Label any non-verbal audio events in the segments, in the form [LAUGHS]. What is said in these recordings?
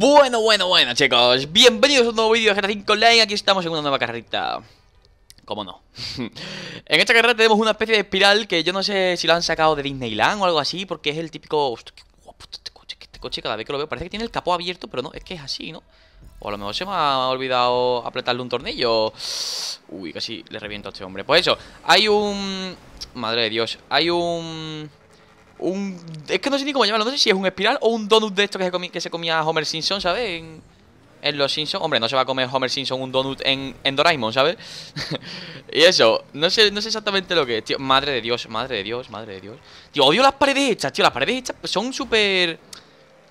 Bueno, bueno, bueno, chicos. Bienvenidos a un nuevo vídeo de GTA 5 Online. Aquí estamos en una nueva carrerita. ¿Cómo no? [LAUGHS] en esta carrera tenemos una especie de espiral que yo no sé si lo han sacado de Disneyland o algo así, porque es el típico... este coche, este coche cada vez que lo veo. Parece que tiene el capó abierto, pero no, es que es así, ¿no? O a lo mejor se me ha olvidado apretarle un tornillo. Uy, casi le reviento a este hombre. Pues eso, hay un... Madre de Dios, hay un un... Es que no sé ni cómo llamarlo, no sé si es un espiral o un donut de esto que se comía, Homer Simpson, ¿sabes? En, Los Simpsons. Hombre, no se va a comer Homer Simpson un donut en, en Doraemon, ¿sabes? [LAUGHS] y eso, no sé, no sé exactamente lo que es, tío. Madre de Dios, madre de Dios, madre de Dios. Tío, odio las paredes hechas, tío. Las paredes hechas son súper...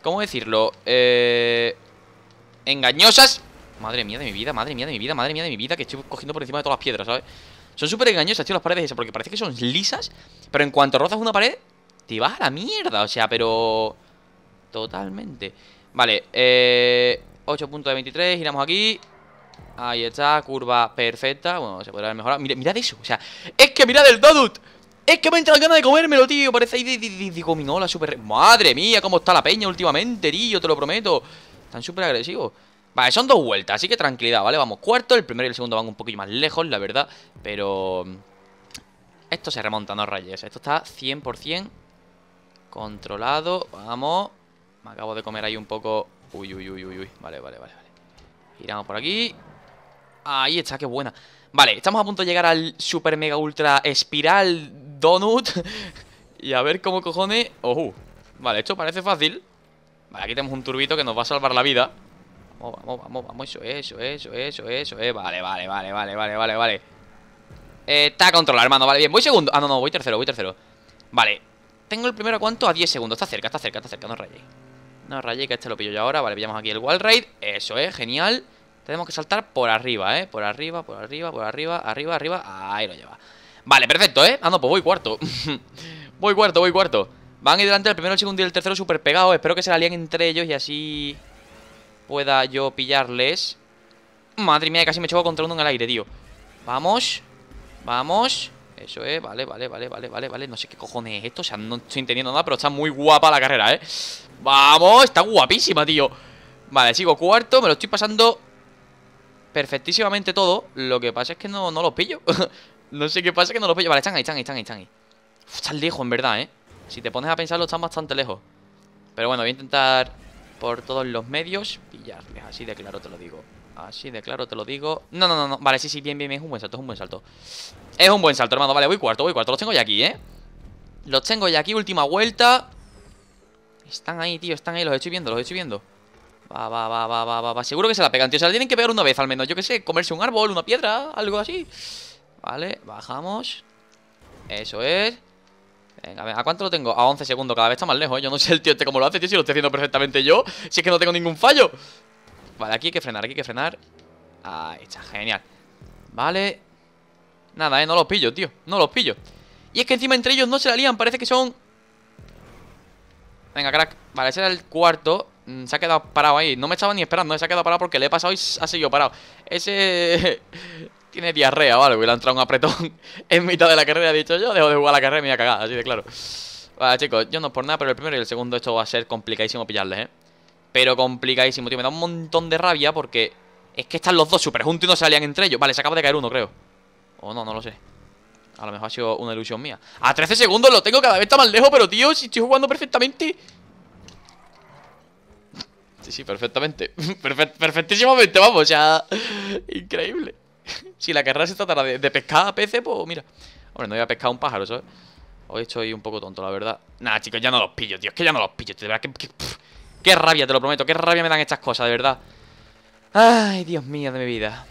¿Cómo decirlo? Eh... Engañosas. Madre mía de mi vida, madre mía de mi vida, madre mía de mi vida, que estoy cogiendo por encima de todas las piedras, ¿sabes? Son súper engañosas, tío, las paredes esas, porque parece que son lisas, pero en cuanto rozas una pared, te vas a la mierda, o sea, pero... Totalmente Vale, eh... 8 de 23, giramos aquí Ahí está, curva perfecta Bueno, se podrá haber mejorado Mira, mirad eso, o sea, es que mirad el Dodut! Es que me entra ganas de comérmelo, tío Parece ahí de, de, de gominola Madre mía, cómo está la peña últimamente, tío Te lo prometo, están súper agresivos Vale, son dos vueltas, así que tranquilidad, ¿vale? Vamos cuarto, el primero y el segundo van un poquillo más lejos, la verdad Pero... Mm, esto se remonta, no rayes Esto está 100% Controlado, vamos Me acabo de comer ahí un poco Uy, uy, uy, uy, uy, vale, vale, vale Giramos por aquí Ahí está, qué buena Vale, estamos a punto de llegar al super mega ultra espiral donut [LAUGHS] Y a ver cómo cojones... ¡Oh! Vale, esto parece fácil Vale, aquí tenemos un turbito que nos va a salvar la vida Vamos, vamos, vamos, vamos Eso, eso, eso, eso, eso eh. Vale, vale, vale, vale, vale, vale, vale eh, Está controlado, hermano, vale, bien Voy segundo, ah, no, no, voy tercero, voy tercero Vale, tengo el primero a cuánto? A 10 segundos. Está cerca, está cerca, está cerca. No rayé. No rayé, que este lo pillo yo ahora. Vale, pillamos aquí el wall raid. Eso es, eh, genial. Tenemos que saltar por arriba, ¿eh? Por arriba, por arriba, por arriba, arriba, arriba. Ahí lo lleva. Vale, perfecto, ¿eh? Ah, no, pues voy cuarto. [LAUGHS] voy cuarto, voy cuarto. Van ahí delante el primero, el segundo y el tercero súper pegados. Espero que se la entre ellos y así pueda yo pillarles. Madre mía, casi me choco contra uno en el aire, tío. Vamos. Vamos. Eso es, vale, vale, vale, vale, vale, vale. No sé qué cojones es esto. O sea, no estoy entendiendo nada, pero está muy guapa la carrera, ¿eh? ¡Vamos! Está guapísima, tío. Vale, sigo cuarto. Me lo estoy pasando perfectísimamente todo. Lo que pasa es que no, no los pillo. [LAUGHS] no sé qué pasa que no lo pillo. Vale, están ahí, están ahí, están ahí, están ahí. lejos, en verdad, ¿eh? Si te pones a pensarlo, están bastante lejos. Pero bueno, voy a intentar por todos los medios pillarles. Así de claro te lo digo. Así de claro te lo digo. No, no, no, no. Vale, sí, sí, bien, bien, Es un buen salto, es un buen salto. Es un buen salto, hermano. Vale, voy cuarto, voy cuarto. Los tengo ya aquí, ¿eh? Los tengo ya aquí, última vuelta. Están ahí, tío, están ahí. Los estoy viendo, los estoy viendo. Va, va, va, va, va, va, Seguro que se la pegan, tío. Se la tienen que pegar una vez al menos. Yo qué sé, comerse un árbol, una piedra, algo así. Vale, bajamos. Eso es. Venga, ¿a cuánto lo tengo? A 11 segundos, cada vez está más lejos, ¿eh? Yo no sé el tío este cómo lo hace, tío, si lo estoy haciendo perfectamente yo Si es que no tengo ningún fallo Vale, aquí hay que frenar, aquí hay que frenar Ahí está, genial Vale Nada, eh, no los pillo, tío, no los pillo Y es que encima entre ellos no se la lían, parece que son Venga, crack Vale, ese era el cuarto mm, Se ha quedado parado ahí, no me estaba ni esperando eh, Se ha quedado parado porque le he pasado y ha seguido parado Ese... [LAUGHS] Tiene diarrea vale algo Y le ha entrado un apretón [LAUGHS] En mitad de la carrera, ha dicho yo Dejo de jugar la carrera y me voy cagado, así de claro Vale, chicos, yo no es por nada Pero el primero y el segundo esto va a ser complicadísimo pillarles, eh pero complicadísimo, tío. Me da un montón de rabia porque es que están los dos super juntos y no salían entre ellos. Vale, se acaba de caer uno, creo. O no, no lo sé. A lo mejor ha sido una ilusión mía. A 13 segundos lo tengo, cada vez está más lejos, pero tío, si estoy jugando perfectamente. Sí, sí, perfectamente. [LAUGHS] perfectísimamente, vamos, o sea. Increíble. Si la carrera se tratara de, pescar a peces, pues mira. Hombre, no voy a pescar un pájaro, ¿sabes? Hoy estoy un poco tonto, la verdad. Nah, chicos, ya no los pillo, tío. Es que ya no los pillo, De verdad que. Qué rabia, te lo prometo, qué rabia me dan estas cosas, de verdad Ay, Dios mío de mi vida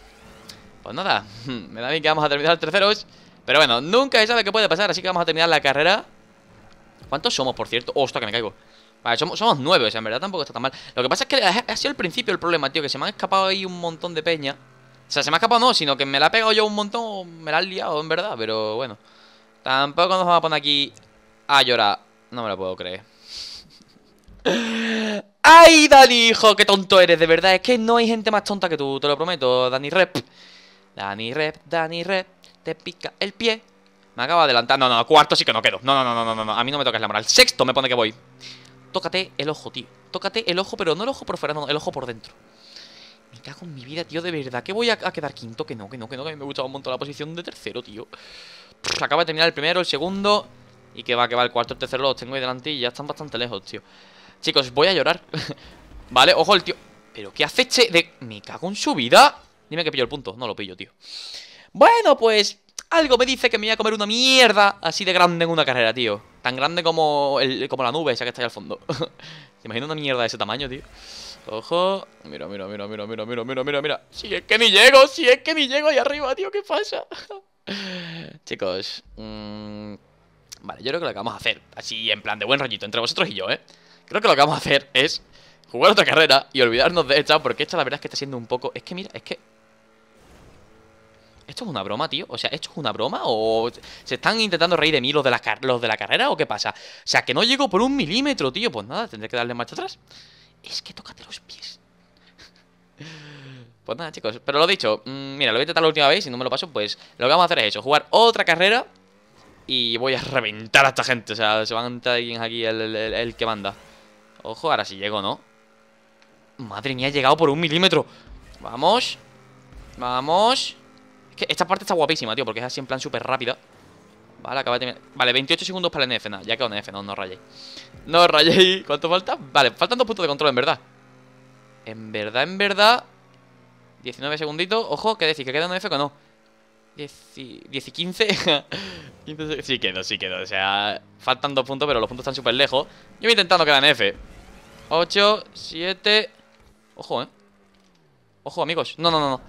Pues nada, [LAUGHS] me da bien que vamos a terminar terceros Pero bueno, nunca se sabe qué puede pasar Así que vamos a terminar la carrera ¿Cuántos somos, por cierto? Ostras, que me caigo Vale, somos, nueve, o sea, en verdad tampoco está tan mal Lo que pasa es que ha, sido el principio el problema, tío Que se me han escapado ahí un montón de peña o sea, se me ha escapado no, sino que me la ha pegado yo un montón, me la han liado, en verdad, pero bueno. Tampoco nos vamos a poner aquí a llorar. No me lo puedo creer. [LAUGHS] ¡Ay, Dani, hijo! ¡Qué tonto eres! De verdad, es que no hay gente más tonta que tú, te lo prometo, Dani Rep. Dani Rep, Dani Rep, te pica el pie. Me acaba de adelantar. No, no, cuarto sí que no quedo. No, no, no, no, no, no. A mí no me toques la moral. Sexto me pone que voy. Tócate el ojo, tío. Tócate el ojo, pero no el ojo por fuera, no, el ojo por dentro. Me cago en mi vida, tío, de verdad. ¿Qué voy a, quedar quinto? Que no, que no, que no. Que me gustaba un montón la posición de tercero, tío. acaba de terminar el primero, el segundo. Y que va, que va, el cuarto, el tercero los tengo ahí delante y ya están bastante lejos, tío. Chicos, voy a llorar [LAUGHS] Vale, ojo el tío ¿Pero qué aceche de...? Me cago en su vida Dime que pillo el punto No lo pillo, tío Bueno, pues... Algo me dice que me voy a comer una mierda Así de grande en una carrera, tío Tan grande como, como la nube esa que está ahí al fondo [LAUGHS] ¿Te imagino una mierda de ese tamaño, tío? Ojo Mira, mira, mira, mira, mira, mira, mira, mira, mira Si es que ni llego, si es que ni llego ahí arriba, tío ¿Qué pasa? [LAUGHS] Chicos mm, Vale, yo creo que lo que vamos a hacer Así en plan de buen rollito entre vosotros y yo, ¿eh? Creo que lo que vamos a hacer es jugar otra carrera y olvidarnos de esta, porque esta la verdad es que está siendo un poco... Es que mira, es que... ¿Esto es una broma, tío? O sea, ¿esto es una broma? ¿O se están intentando reír de mí los de la, de la carrera o qué pasa? O sea, que no llego por un milímetro, tío. Pues nada, tendré que darle marcha atrás. Es que tócate los pies. [LAUGHS] pues nada, chicos. Pero lo dicho, mm, mira, lo voy a intentar la última vez. Si no me lo paso, pues lo que vamos a hacer es eso. Jugar otra carrera y voy a reventar a esta gente. O sea, se va a entrar aquí el que manda. Ojo, ahora sí llego, ¿no? Madre mía, he llegado por un milímetro Vamos Vamos que esta parte está guapísima, tío Porque es así en plan súper rápida Vale, acaba de Vale, 28 segundos para el NF Nada, ya quedó NF, no, no rayéis No rayéis ¿Cuánto falta? Vale, faltan dos puntos de control, en verdad En verdad, en verdad 19 segunditos Ojo, ¿qué decir? ¿Que queda NF o no? 10 y, 10 15. sí quedo, sí quedo. O sea, faltan dos puntos, pero los puntos están súper lejos. Yo voy intentando quedar en F. 8, 7... Ojo, ¿eh? Ojo, amigos. No, no, no, no.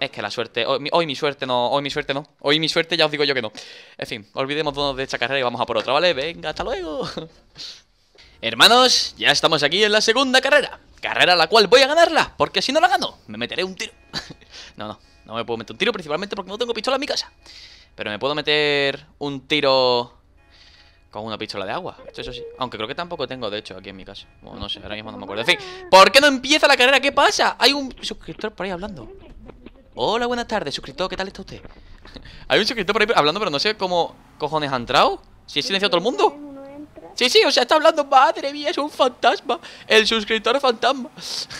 Es que la suerte... Hoy, mi suerte no... Hoy mi suerte no. Hoy mi suerte ya os digo yo que no. En fin, olvidemos todo de esta carrera y vamos a por otra, ¿vale? Venga, hasta luego. [LAUGHS] Hermanos, ya estamos aquí en la segunda carrera. Carrera la cual voy a ganarla, porque si no la gano, me meteré un tiro. [LAUGHS] no, no. No me puedo meter un tiro principalmente porque no tengo pistola en mi casa. Pero me puedo meter un tiro con una pistola de agua. Esto, eso sí. Aunque creo que tampoco tengo, de hecho, aquí en mi casa. Bueno, no sé, ahora mismo no me acuerdo. En fin, ¿por qué no empieza la carrera? ¿Qué pasa? Hay un suscriptor por ahí hablando. Hola, buenas tardes, suscriptor, ¿qué tal está usted? [LAUGHS] Hay un suscriptor por ahí hablando, pero no sé cómo cojones ha entrado. Si he silenciado todo el mundo. Sí, sí, o sea, está hablando, madre mía, es un fantasma. El suscriptor fantasma.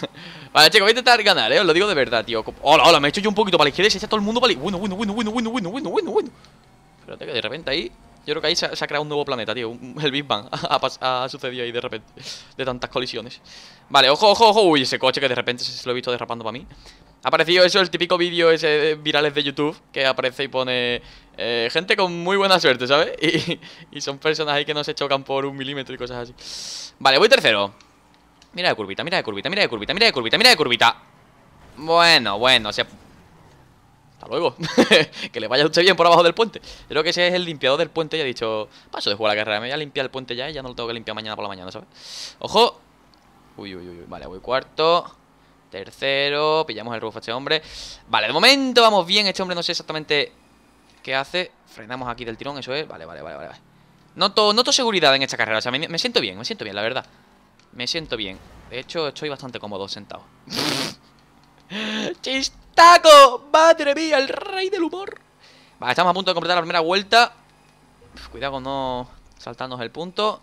[LAUGHS] vale, chicos, voy a intentar ganar, eh, os lo digo de verdad, tío. Hola, hola, me he hecho yo un poquito para la izquierda y todo el mundo para la Bueno, bueno, bueno, bueno, bueno, bueno, bueno, bueno, bueno. Espérate que de repente ahí... Yo creo que ahí se, ha creado un nuevo planeta, tío. el Big Bang [LAUGHS] ha, sucedido ahí de repente. De tantas colisiones. Vale, ojo, ojo, ojo. Uy, ese coche que de repente se, lo he visto derrapando para mí. Ha aparecido eso, el típico vídeo ese de virales de YouTube que aparece y pone eh, gente con muy buena suerte, ¿sabes? [LAUGHS] Y, son personas ahí que no se chocan por un milímetro y cosas así. Vale, voy tercero. Mira de curvita, mira de curvita, mira de curvita, mira de curvita, mira de curvita. Bueno, bueno, o sea... Hasta luego. [LAUGHS] que le vaya usted bien por abajo del puente. Creo que ese es el limpiador del puente ya he dicho... Paso de jugar a la carrera, me voy a limpiar el puente ya y ya no lo tengo que limpiar mañana por la mañana, ¿sabes? ¡Ojo! Uy, uy, uy, vale, voy cuarto... Tercero, pillamos el rufo a este hombre Vale, de momento vamos bien Este hombre no sé exactamente ¿Qué hace? Frenamos aquí del tirón, eso es. Vale, vale, vale, vale. no noto seguridad en esta carrera. O sea, me, siento bien, me siento bien, la verdad. Me siento bien. De hecho, estoy bastante cómodo sentado. [LAUGHS] ¡Chistaco! ¡Madre mía, el rey del humor! Vale, estamos a punto de completar la primera vuelta. cuidado no saltarnos el punto.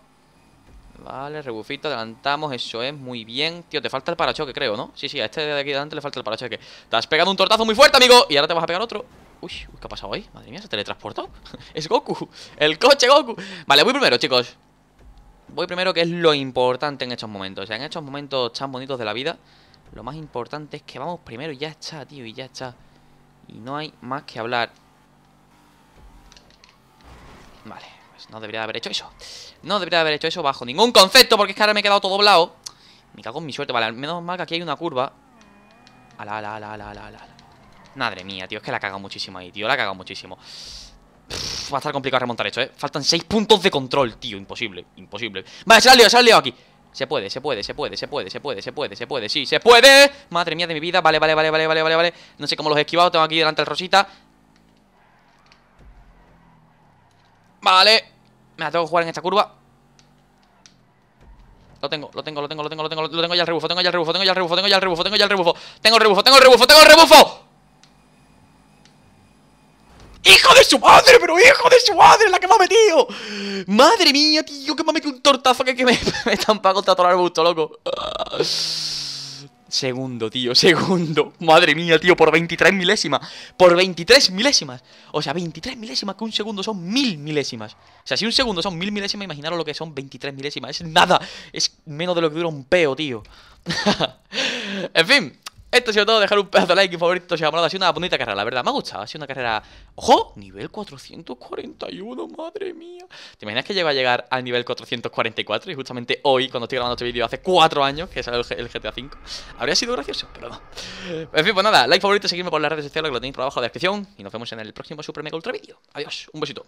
Vale, rebufito, adelantamos, eso es, muy bien Tío, te falta el parachoque, creo, ¿no? Sí, sí, a este de aquí delante le falta el parachoque Te has pegado un tortazo muy fuerte, amigo Y ahora te vas a pegar otro Uy, ¿qué ha pasado hoy, Madre mía, ¿se teletransportó? [LAUGHS] ¡Es Goku! ¡El coche Goku! Vale, voy primero, chicos Voy primero, que es lo importante en estos momentos O sea, en estos momentos tan bonitos de la vida Lo más importante es que vamos primero y ya está, tío, y ya está Y no hay más que hablar Vale, pues no debería haber hecho eso No debería haber hecho eso bajo ningún concepto Porque es que ahora me he quedado todo doblado Me cago en mi suerte, vale, menos mal que aquí hay una curva Ala, ala, ala, ala, ala, ala Madre mía, tío, es que la ha cagado muchísimo ahí, tío, la ha cagado muchísimo Va a estar complicado remontar esto, eh Faltan seis puntos de control, tío, imposible, imposible Vale, se la ha liado, se la ha liado aquí se puede, se puede, se puede, se puede, se puede, se puede, se puede, sí, se puede Madre mía de mi vida, vale, vale, vale, vale, vale, vale, vale No sé cómo los he esquivado, tengo aquí delante el Rosita Vale Me la tengo que jugar en esta curva lo tengo, lo tengo, lo tengo, lo tengo, lo tengo, lo tengo ya el rebufo, tengo ya el rebufo, tengo ya el rebufo, tengo ya el rebufo, tengo ya el rebufo, tengo el rebufo, tengo el rebufo, tengo el rebufo, tengo rebufo su madre! ¡Pero hijo de su madre! ¡La que me ha metido! ¡Madre mía, tío! ¡Que me ha metido un tortazo que, me, [LAUGHS] me pagando contra todo el arbusto, loco! Segundo, tío, segundo. Madre mía, tío, por 23 milésimas. Por 23 milésimas. O sea, 23 milésimas que un segundo son mil milésimas. O sea, si un segundo son mil milésimas, imaginaros lo que son 23 milésimas. Es nada. Es menos de lo que dura un peo, tío. [LAUGHS] en fin, esto ha sido todo, dejar un pedazo de like y favorito si ha Ha sido una bonita carrera, la verdad, me ha gustado. Ha sido una carrera... ¡Ojo! Nivel 441, madre mía. ¿Te imaginas que llego a llegar al nivel 444? Y justamente hoy, cuando estoy grabando este vídeo, hace 4 años que sale el, GTA V. Habría sido gracioso, pero no. En fin, pues nada, like favorito, seguidme por las redes sociales que lo tenéis por abajo en la descripción. Y nos vemos en el próximo Super Mega Ultra Video. Adiós, un besito.